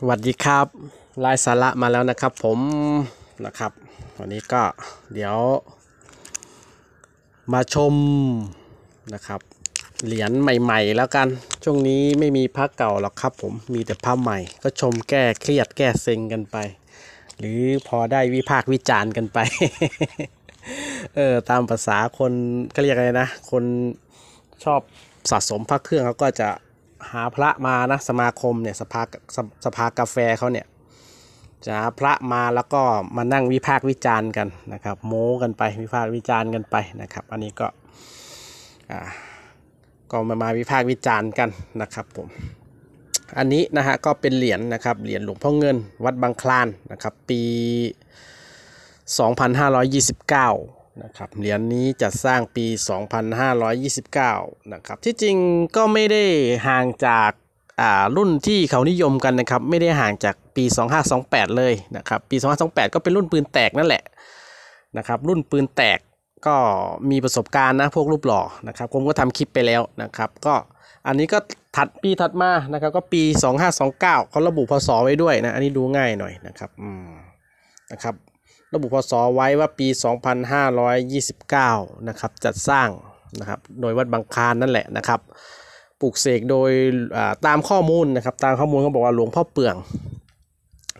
สวัสดีครับลายสาระมาแล้วนะครับผมนะครับวันนี้ก็เดี๋ยว มาชมนะครับ เหรียญใหม่ๆแล้วกันช่วงนี้ไม่มีพระเก่าหรอกครับผมมีแต่พระใหม่ ก็ชมแก้ เครียดแก้เซ็งกันไป หรือพอได้วิพากษ์วิจารณ์กันไปเออตามภาษาคนก็เรียกอะไรนะ คนชอบสะสมพระเครื่องเขาก็จะหาพระมานะสมาคมเนี่ยสภาสสภากาแฟเขาเนี่ยจะหาพระมาแล้วก็มานั่งวิพากษ์วิจารณ์กันนะครับโม้กันไปวิพากษ์วิจารณ์กันไปนะครับอันนี้ก็อ่าก็มามาวิพากษ์วิจารณ์กันนะครับผมอันนี้นะฮะก็เป็นเหรียญนนะครับเหรียญหลวงพ่อเงินวัดบางคลานนะครับปี 2529นะครับเหรียญนนี้จัดสร้างปี 2529 นะครับ ที่จริงก็ไม่ได้ห่างจากรุ่นที่เขานิยมกันนะครับ ไม่ได้ห่างจากปี 2528 เลยนะครับ ปี 2528 ก็เป็นรุ่นปืนแตกนั่นแหละ นะครับ รุ่นปืนแตกก็มีประสบการณ์นะ พวกรูปหล่อ นะครับผมก็ทำคลิปไปแล้วนะครับ ก็อันนี้ก็ถัดปีถัดมา นะครับ ก็ปี 2529 เขาระบุพศไว้ด้วยนะ อันนี้ดูง่ายหน่อยนะครับ อืม นะครับระบุพศไว้ว่าปี 2529 นะครับ จัดสร้างนะครับ โดยวัดบางคารนั่นแหละนะครับ ปลูกเสกโดยตามข้อมูลนะครับ ตามข้อมูลเขาบอกว่าหลวงพ่อเปือง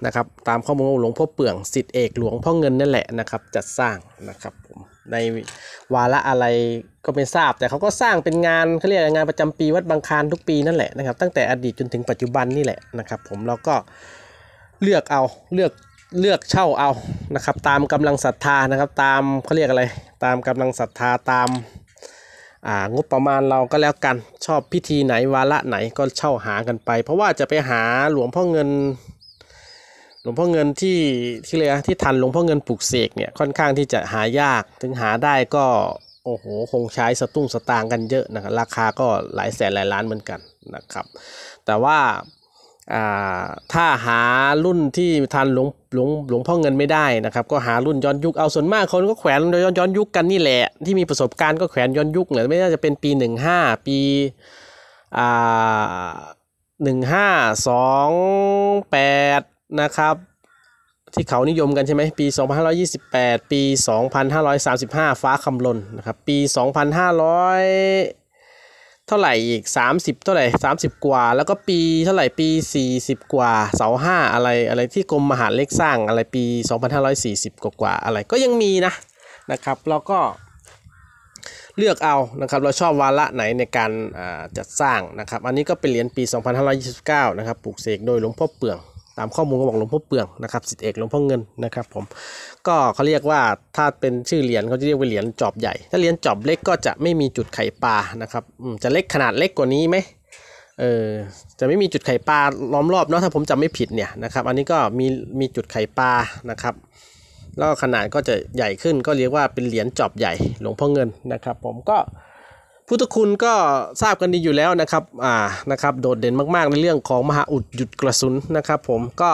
นะครับ ตามข้อมูลหลวงพ่อเปืองสิทธิเอกหลวงพ่อเงินนั่นแหละนะครับ จัดสร้างนะครับผม ในวาระอะไรก็ไม่ทราบ แต่เขาก็สร้างเป็นงานเขาเรียกงานประจำปีวัดบางคารทุกปีนั่นแหละนะครับ ตั้งแต่อดีตจนถึงปัจจุบันนี่แหละนะครับผม เราก็เลือกเอาเลือกเลือกเช่าเอา นะครับ ตามกำลังศรัทธา นะครับ ตามเขาเรียกอะไรตามกำลังศรัทธา ตามงบประมาณเราก็แล้วกัน ชอบพิธีไหน วาระไหน ก็เช่าหากันไป เพราะว่าจะไปหาหลวงพ่อเงิน หลวงพ่อเงินที่ ที่เลยที่ทัน หลวงพ่อเงินปลูกเสกเนี่ย ค่อนข้างที่จะหายาก ถึงหาได้ก็ โอ้โห คงใช้สตุ้งสตางกันเยอะ นะครับราคาก็หลายแสนหลายล้านเหมือนกันนะครับ แต่ว่าถ้าหารุ่นที่ทันหลวงหลวงหลวงพ่อเงินไม่ได้นะครับ ก็หารุ่นย้อนยุคเอาส่วนมากคนก็แขวนย้อนย้อนยุคกันนี่แหละ ที่มีประสบการณ์ก็แขวนย้อนยุคเนี่ยไม่น่าจะเป็นปี 15 ปีหนึ่งห้าสองแปดนะครับ ที่เขานิยมกันใช่ไหมปี 2528 ปี 2535 ฟ้าคำลนนะครับปี 2500เท่าไหร่อีก 30เท่าไหร่30 กว่า แล้วก็ปีเท่าไหร่ปี 40 กว่าเสาห้าอะไรอะไรที่กรมมหาเล็กสร้างอะไรปี 2540 กว่ากว่าอะไรก็ยังมีนะนะครับเราก็เลือกเอานะครับเราชอบวาระไหนในการจัดสร้างนะครับ อันนี้ก็เป็นเหรียญปี 2529 นะครับปลูกเสกโดยหลวงพ่อเปืองตามข้อมูลก็บอกหลวงพ่อเปืองนะครับสิทธิเอกหลวงพ่อเงินนะครับผมก็เขาเรียกว่าถ้าเป็นชื่อเหรียญเขาจะเรียกว่าเหรียญจอบ ใหญ่ ถ้าเหรียญจอบเล็กก็จะไม่มีจุดไข่ปลานะครับจะเล็กขนาดเล็กกว่านี้ไหมเออจะไม่มีจุดไข่ปลาล้อมรอบเนาะถ้าผมจำไม่ผิดเนี่ยนะครับ อันนี้ก็มีมีจุดไข่ปลานะครับแล้วขนาดก็จะใหญ่ขึ้นก็เรียกว่าเป็นเหรียญจอบใหญ่หลวงพ่อเงินนะครับ ผมก็พุทธคุณก็ทราบกันดีอยู่แล้วนะครับ อ่า นะครับโดดเด่นมากๆ ในเรื่องของมหาอุดหยุดกระสุนนะครับผม ก็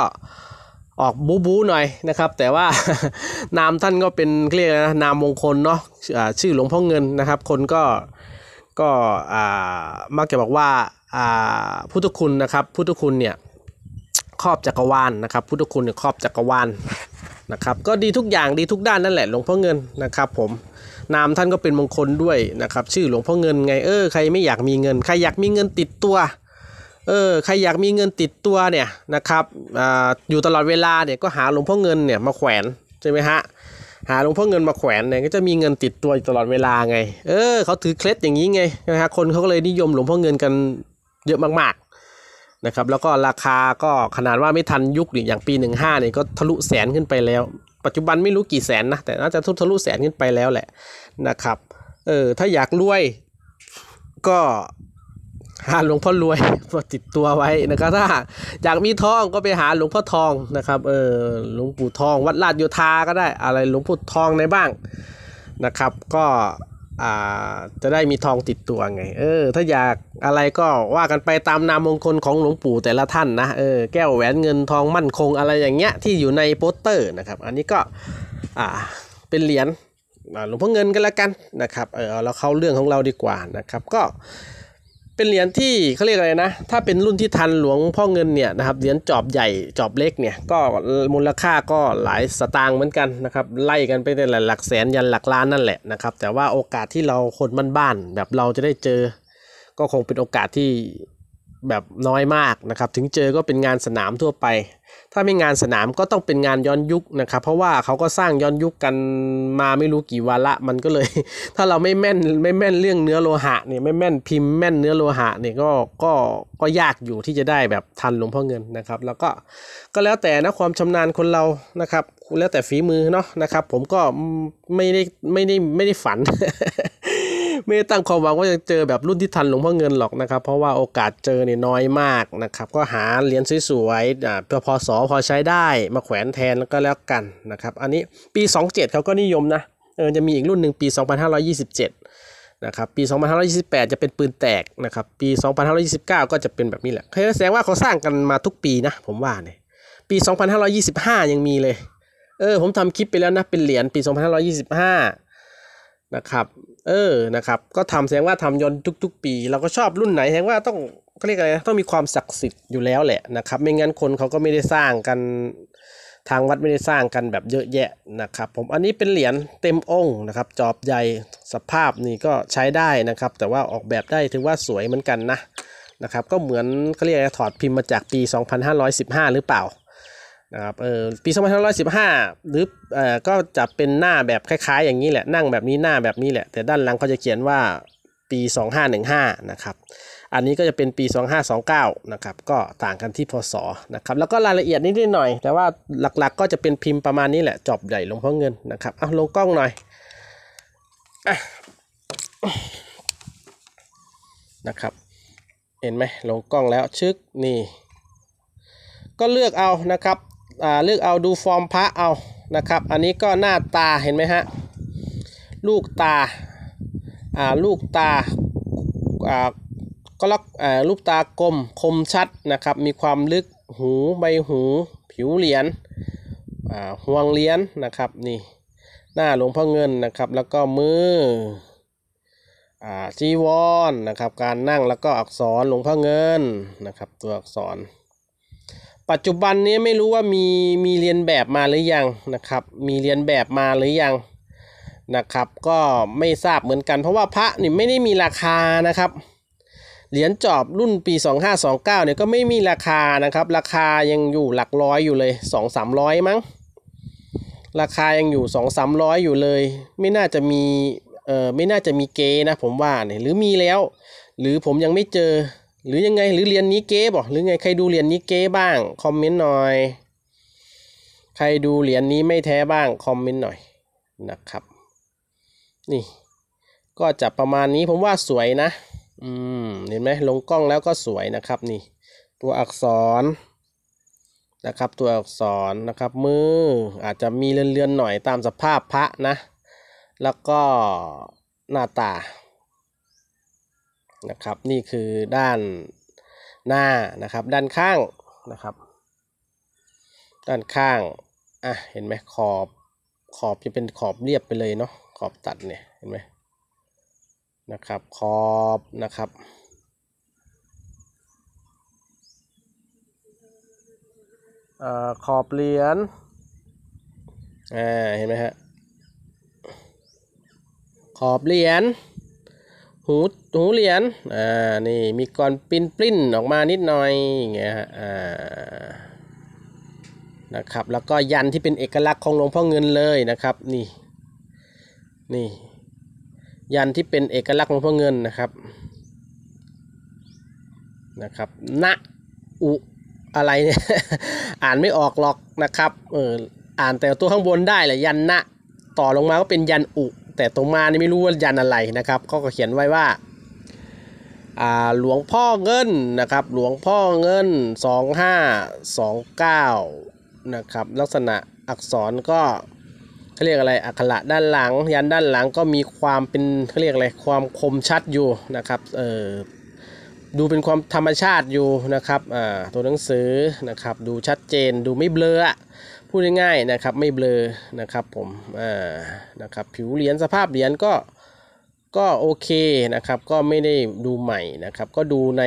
ออกบูบูหน่อยนะครับ แต่ว่านามท่านก็เป็นเรียกนะ นามมงคลเนาะชื่อหลวงพ่อเงินนะครับ คนก็ ก็ อ่ามักจะบอกว่า อ่า พุทธคุณนะครับ พุทธคุณเนี่ยครอบจักรวาลนนะครับ พุทธคุณเนี่ยครอบจักรวาลนนะครับ ก็ดีทุกอย่างดีทุกด้าน นั่นแหละ หลวงพ่อเงินนะครับ ผมนามท่านก็เป็นมงคลด้วยนะครับชื่อหลวงพ่อเงินไงเออใครไม่อยากมีเงิน ใครอยากมีเงินติดตัวเออใครอยากมีเงินติดตัวเนี่ยนะครับออยู่ตลอดเวลาเนี่ยก็หาหลวงพ่อเงินเนี่ยมาแขวนใช่ไหมฮะหาหลวงพ่อเงินมาแขวนเนี่ยก็จะมีเงินติดตัวตลอดเวลาไงเออเขาถือเคล็ดอย่างนี้ไงนะฮะคนเขาก็เลยนิยมหลวงพ่อเงินกันเยอะมากๆนะครับแล้วก็ราคาก็ขนาดว่าไม่ทันยุคอย่างปี15เนี่ยก็ทะลุแสนขึ้นไปแล้วปัจจุบันไม่รู้กี่แสนนะ แต่น่าจะทุทะลุแสนขึ้นไปแล้วแหละนะครับเออถ้าอยากรวย ก็หาหลวงพ่อรวยมาติดตัวไว้นะครับ ถ้า อยากมีทองก็ไปหาหลวงพ่อทองนะครับเออหลวงปู่ทอง วัดลาดโยธาก็ได้ อะไรหลวงุทธทองในบ้างนะครับ ก็อ่าจะได้มีทองติดตัวไง เออถ้าอยากอะไรก็ว่ากันไปตามนามมงคลของหลวงปู่แต่ละท่านนะ เออแก้วแหวนเงินทองมั่นคงอะไรอย่างเงี้ยที่อยู่ในโปสเตอร์นะครับ อันนี้ก็อ่าเป็นเหรียญหลวงพ่อเงินกันละกันนะครับเออเราเข้าเรื่องของเราดีกว่านะครับ ก็เป็นเหรียญที่เขาเรียกอะไรนะ ถ้าเป็นรุ่นที่ทันหลวงพ่อเงินเนี่ยนะครับเหรียญจอบใหญ่จอบเล็กเนี่ย ก็มูลค่าก็หลายสตางค์เหมือนกันนะครับไล่กันไปแต่หลักแสนยันหลักล้านนั่นแหละนะครับ แต่ว่าโอกาสที่เราคนบ้านๆแบบเราจะได้เจอ ก็คงเป็นโอกาสที่แบบน้อยมากนะครับ ถึงเจอก็เป็นงานสนามทั่วไป ถ้าไม่งานสนามก็ต้องเป็นงานย้อนยุคนะครับ เพราะว่าเขาก็สร้างย้อนยุคกันมาไม่รู้กี่วันละ มันก็เลย ถ้าเราไม่แม่นไม่แม่นเรื่องเนื้อโลหะเนี่ยไม่แม่นพิมพ์แม่นเนื้อโลหะเนี่ยก็ก็ก็ยากอยู่ที่จะได้แบบทันหลวงพ่อเงินนะครับ แล้วก็ก็แล้วแต่นะความชำนาญคนเรานะครับแล้วแต่ฝีมือเนาะนะครับ ผมก็ไม่ได้ไม่ได้ไม่ได้ฝันไม่ตั้งความหวังว่าจะเจอแบบรุ่นที่ทันหลวงพ่อเงินหรอกนะครับ เพราะว่าโอกาสเจอเนี่ยน้อยมากนะครับก็หาเหรียญสวยๆอ่าพอสอพอใช้ได้ มาแขวนแทนแล้วก็แล้วกันนะครับอันนี้ปี 27 เขาก็นิยมนะเออจะมีอีกรุ่นหนึ่งปี 2527นะครับปี 2528 จะเป็นปืนแตกนะครับปี 2529 ก็จะเป็นแบบนี้แหละแสดงว่าเขาสร้างกันมาทุกปีนะ ผมว่าเนี่ยปี 2525 ยังมีเลยเออผมทำคลิปไปแล้วนะเป็นเหรียญปี 2525นะครับ เออ นะครับ ก็ทำแสดงว่าทำยนทุก ๆปีเราก็ชอบรุ่นไหน แสดงว่าต้องเขาเรียกอะไรต้องมีความศักดิ์สิทธิ์อยู่แล้วแหละนะครับ ไม่งั้นคนเขาก็ไม่ได้สร้างกัน ทางวัดไม่ได้สร้างกันแบบเยอะแยะนะครับ ผมอันนี้เป็นเหรียญเต็มองค์นะครับ จอบใหญ่ สภาพนี่ก็ใช้ได้นะครับ แต่ว่าออกแบบได้ถือว่าสวยเหมือนกันนะ นะครับ ก็เหมือนเขาเรียกถอดพิมพ์มาจากปี 2515 หรือเปล่านะครับเออปี2515 หรือเอ่อก็จะเป็นหน้าแบบคล้ายๆอย่างนี้แหละนั่งแบบนี้หน้าแบบนี้แหละแต่ด้านหลังเขาจะเขียนว่าปี2515นะครับอันนี้ก็จะเป็นปี2529นะครับก็ต่างกันที่พศนะครับ แล้วก็รายละเอียดนิดหน่อย แต่ว่าหลักๆ ก็จะเป็นพิมพ์ประมาณนี้แหละจอบใหญ่ลงเพราะเงินนะครับเอาลงกล้องหน่อยอนะครับ เห็นไหมลงกล้องแล้วชึกนี่ ก็เลือกเอานะครับเลือกเอาดูฟอร์มพระเอานะครับ อันนี้ก็หน้าตา เห็นไหมฮะ ลูกตาลูกตาก็ลักลูกตากลมคมชัดนะครับ มีความลึกหูใบหูผิวเหรียญห่วงเหรียญนะครับนี่หน้าหลวงพ่อเงินนะครับ แล้วก็มือจีวรนนะครับการนั่งแล้วก็อักษรหลวงพ่อเงินนะครับ ตัวอักษรปัจจุบันนี้ไม่รู้ว่ามีมีเรียนแบบมาหรือยังนะครับ มีเรียนแบบมาหรือยังนะครับ ก็ไม่ทราบเหมือนกันเพราะว่าพระนี่ไม่ได้มีราคานะครับ เหรียญจอบรุ่นปี 2529เนี่ยก็ไม่มีราคานะครับ ราคายังอยู่หลักร้อยอยู่เลย 2-300มั้ง ราคายังอยู่ 2-300 อยู่เลย ไม่น่าจะมีเออไม่น่าจะมีเกนะผมว่าเนี่ยหรือมีแล้ว หรือผมยังไม่เจอหรือยังไง หรือเรียนนี้เก๊บอกหรือไงใครดูเหรียญนี้เก๊บ้างคอมเมนต์หน่อย ใครดูเหรียญนี้ไม่แท้บ้างคอมเมนต์หน่อยนะครับนี่ก็จะประมาณนี้ผมว่าสวยนะอืมเห็นไหมลงกล้องแล้วก็สวยนะครับนี่ตัวอักษรนะครับ ตัวอักษรนะครับ มือ อาจจะมีเลือนๆหน่อยตามสภาพพระนะ แล้วก็หน้าตานะครับนี่คือด้านหน้านะครับด้านข้างนะครับ ด้านข้างอ่ะเห็นไหมขอบขอบจะเป็นขอบเรียบไปเลยเนาะขอบตัดเนี่ยเห็นไหมนะครับ ขอบนะครับอขอบ เหรียญอ่าเห็นไหมฮะขอบเหรียญหู หูเหรียญ อ่า นี่มีก้อนปิ้นปลิ้นออกมานิดหน่อยอย่างเงี้ยฮะ อ่า นะครับ แล้วก็ยันที่เป็นเอกลักษณ์ของหลวงพ่อเงินเลยนะครับ นี่ นี่ยันที่เป็นเอกลักษณ์ของหลวงพ่อเงินนะครับ นะครับณอุอะไร เนี่ย อ่านไม่ออกหรอกนะครับเอออ่านแต่ตัวข้างบนได้แหละยันณต่อลงมาก็เป็นยันอุแต่ตรงมานี่ไม่รู้ว่ายันอะไรนะครับเขาก็เขียนไว้ว่า หลวงพ่อเงินนะครับหลวงพ่อเงิน2529นะครับลักษณะอักษรก็เขาเรียกอะไรอักขระด้านหลังยันด้านหลังก็มีความเป็นเขาเรียกอะไรความคมชัดอยู่นะครับเออดูเป็นความธรรมชาติอยู่นะครับอ่าตัวหนังสือนะครับดูชัดเจนดูไม่เบลอพูดง่ายๆนะครับไม่เบลอนะครับผมอ่านะครับผิวเหรียญสภาพ เหรียญก็ก็โอเคนะครับก็ไม่ได้ดูใหม่นะครับก็ดูใน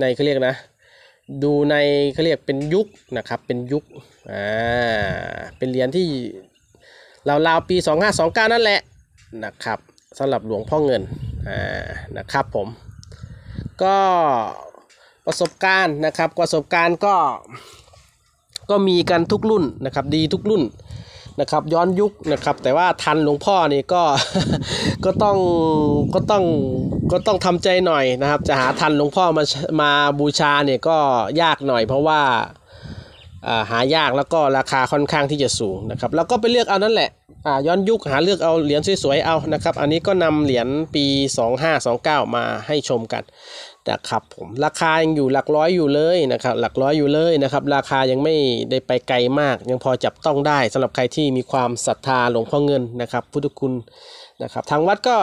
ในเขาเรียกนะดูในเขาเรียกเป็นยุคนะครับเป็นยุคอ่าเป็นเหรียญที่ราวๆปี 2529นั่นแหละนะครับสำหรับหลวงพ่อเงินอ่านะครับผมก็ประสบการณ์นะครับประสบการณ์ก็ก็มีกัน ทุกรุ่นนะครับ ดีทุกรุ่นนะครับย้อนยุคนะครับแต่ว่าทันหลวงพ่อนี่ก็ก็ต้องก็ต้อง ก็ต้อง ทำใจหน่อยนะครับ จะหาทันหลวงพ่อมามาบูชาเนี่ยก็ยากหน่อยเพราะว่าหายากแล้วก็ราคาค่อนข้างที่จะสูงนะครับแล้วก็ไปเลือกเอานั่นแหละย้อนยุคหาเลือกเอาเหรียญสวยๆเอานะครับอันนี้ก็นำเหรียญปี2529 มาให้ชมกันนะครับผมราคายังอยู่หลักร้อยอยู่เลยนะครับ หลักร้อยอยู่เลยนะครับราคายังไม่ได้ไปไกลมากยังพอจับต้องได้สำหรับใครที่มีความศรัทธาหลวงพ่อเงินนะครับ พุทธคุณนะครับ ทางวัดก็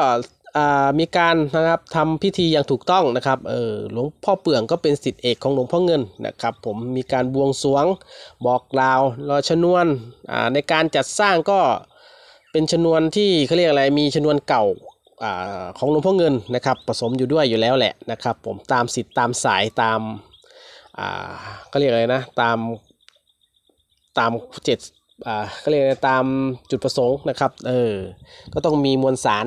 มีการนะครับทำพิธีอย่างถูกต้องนะครับเออหลวงพ่อเปื่องก็เป็นสิทธิเอกของหลวงพ่อเงินนะครับผมมีการบวงสรวงบอกกล่าวรอชนวนในการจัดสร้างก็เป็นชนวนที่เขาเรียกอะไรมีชนวนเก่าของหลวงพ่อเงินนะครับผสมอยู่ด้วยอยู่แล้วแหละนะครับ ผมตามสิทธิ์ตามสายตามก็เรียกอะไรนะตามตามเจ็ดก็เรียกตามจุดประสงค์นะครับเออก็ต้องมีมวลสาร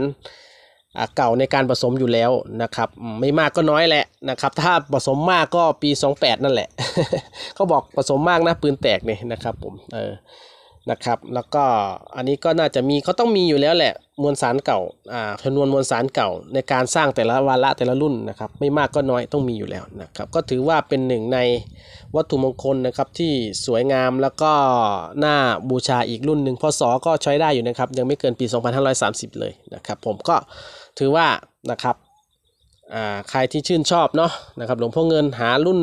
เก่าในการผสมอยู่แล้วนะครับ ไม่มากก็น้อยแหละนะครับ ถ้าผสมมากก็ปี 28 นั่นแหละเขาบอกผสมมากนะปืนแตกเนี่ยนะครับผมเออนะครับแล้วก็อันนี้ก็น่าจะมีเขาต้องมีอยู่แล้วแหละมวลสารเก่าอ่าจำนวนมวลสารเก่าในการสร้างแต่ละวาระแต่ละรุ่นนะครับไม่มากก็น้อยต้องมีอยู่แล้วนะครับก็ถือว่าเป็นหนึ่งในวัตถุมงคลนะครับที่สวยงามแล้วก็น่าบูชาอีกรุ่นหนึ่งพศ ก็ใช้ได้อยู่นะครับยังไม่เกินปี2530 เลยนะครับผมก็ถือว่านะครับใครที่ชื่นชอบเนาะนะครับหลวงพ่อเงินหารุ่น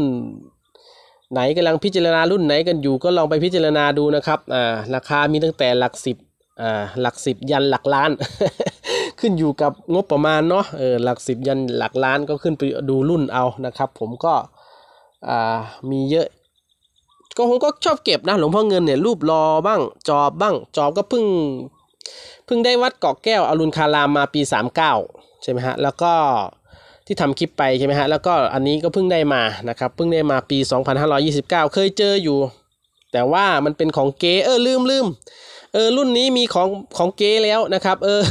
ไหนกำลังพิจารณารุ่นไหนกันอยู่ก็ลองไปพิจารณาดูนะครับ อ่า ราคามีตั้งแต่หลักสิบอ่า หลักสิบยันหลักล้าน ขึ้นอยู่กับงบประมาณเนาะ เออ หลักสิบยันหลักล้านก็ขึ้นไปดูรุ่นเอา นะครับ ผมก็ อ่า มีเยอะ ก็ผมก็ชอบเก็บนะหลวงพ่อเงินเนี่ยรูปรอบ้าง จอบบ้าง จอบก็เพิ่ง เพิ่งได้วัดเกาะแก้วอรุณคารามมาปี 39ใช่ไหมฮะ แล้วก็ที่ทำคลิปไปใช่ไหมฮะ แล้วก็อันนี้ก็เพิ่งได้มานะครับ เพิ่งได้มาปี 2529 เคยเจออยู่ แต่ว่ามันเป็นของเก๋เออลืมลืมเออรุ่นนี้มีของของเก๋แล้วนะครับเออ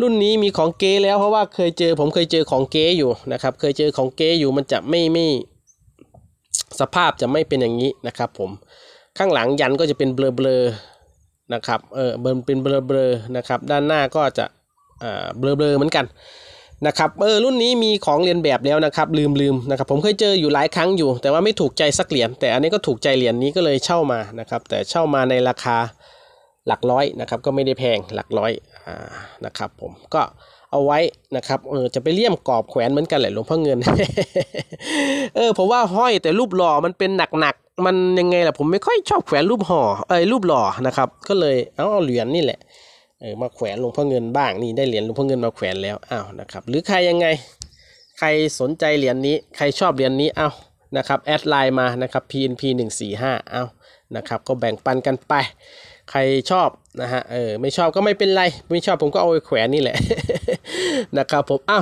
รุ่นนี้มีของเก๋แล้วเพราะว่าเคยเจอ ผมเคยเจอของเก๋อยู่นะครับ เคยเจอของเก๋อยู่มันจะไม่ไม่สภาพจะไม่เป็นอย่างนี้นะครับ ผมข้างหลังยันก็จะเป็นเบลอเบลอนะครับเออเป็นเบลอเบลอนะครับด้านหน้าก็จะเบลอเบลอเหมือนกันนะครับเออรุ่นนี้มีของเรียนแบบแล้วนะครับ ลืมลืมนะครับ ผมเคยเจออยู่หลายครั้งอยู่ แต่ว่าไม่ถูกใจสักเหรียญแต่อันนี้ก็ถูกใจเหรียญนี้ก็เลยเช่ามานะครับ แต่เช่ามาในราคาหลักร้อยนะครับ ก็ไม่ได้แพงหลักร้อยอ่านะครับผมก็เอาไว้นะครับเออจะไปเลี่ยมกรอบแขวนเหมือนกันแหละหลวงพ่อเงิน เออผมว่าห้อยแต่รูปหล่อมันเป็นหนักๆ มันยังไงล่ะผมไม่ค่อยชอบแขวนรูปห่อเออรูปหล่อนะครับ ก็เลยเอาเหรียญนี่แหละเออมาแขวนหลวงพ่อเงินบ้างนี่ได้เหรียญหลวงพ่อเงินมาแขวนแล้วอ้าวนะครับหรือใครยังไง ใครสนใจเหรียญนนี้ ใครชอบเหรียญนนี้อ้าวนะครับแอดไลน์มานะครับ PNP 145เอานะครับก็แบ่งปันกันไป ใครชอบนะฮะเออไม่ชอบก็ไม่เป็นไร ไม่ชอบผมก็เอาไปแขวนนี่แหละนะครับผมเอา้า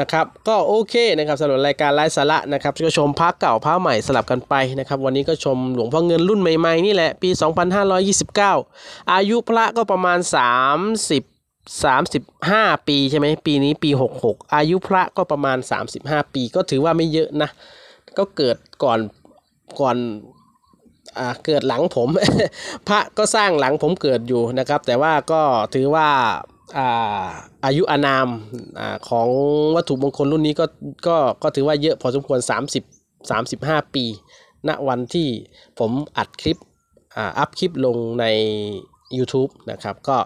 นะครับก็โอเคนะครับสำหรับรายการไร้สาระนะครับก็ชมพระเก่าพระใหม่สลับกันไปนะครับวันนี้ก็ชมหลวงพ่อเงินรุ่นใหม่ๆ นี่แหละปี 2529 อายุพระก็ประมาณ 30 35 ปีใช่ไหมปีนี้ปี66อายุพระก็ประมาณ 35 ปี ก็ถือว่าไม่เยอะนะก็เกิดก่อน ก่อนอ่าเกิดหลังผม พระก็สร้างหลังผมเกิดอยู่นะครับ แต่ว่าก็ถือว่าอายุอานามอของวัตถุมงคลรุ่นนี้ก็ก็ก็ถือว่าเยอะพอสมควร 30 35 ปี ณวันที่ผมอัดคลิปอัพคลิปลงใน YouTube นะครับก็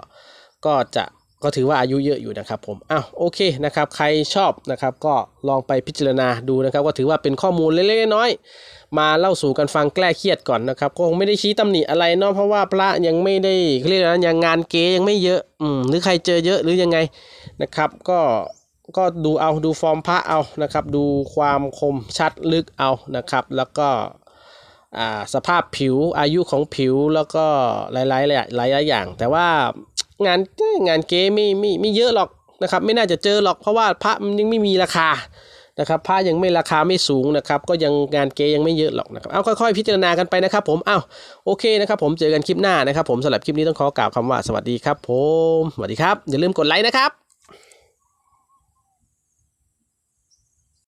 ก็จะก็ถือว่าอายุเยอะอยู่นะครับผม อ้าวโอเคนะครับ ใครชอบนะครับ ก็ลองไปพิจารณาดูนะครับก็ถือว่าเป็นข้อมูลเล็กๆน้อยๆมาเล่าสู่กันฟังแก้เครียดก่อนนะครับก็คงไม่ได้ชี้ตำหนิอะไรเนาะเพราะว่าพระยังไม่ได้เรียกนะยังงานเกยังไม่เยอะอืมหรือใครเจอเยอะหรือยังไงนะครับก็ก็ดูเอาดูฟอร์มพระเอานะครับดูความคมชัดลึกเอานะครับ แล้วก็สภาพผิวอายุของผิวแล้วก็หลายๆหลายๆอย่าง แต่ว่างานงานเกไม่ไม่ไม่เยอะหรอกนะครับไม่น่าจะเจอหรอก เพราะว่าพระมันยังไม่มีราคานะครับพระยังไม่ราคาไม่สูงนะครับก็ยังงานเกยังไม่เยอะหรอกนะครับเอาค่อย ๆ พิจารณากันไปนะครับ ผมเอาโอเคนะครับผมเจอกันคลิปหน้านะครับผมสำหรับคลิปนี้ต้องขอกล่าวคำว่าสวัสดีครับผมสวัสดีครับอย่าลืมกดไลค์นะครับ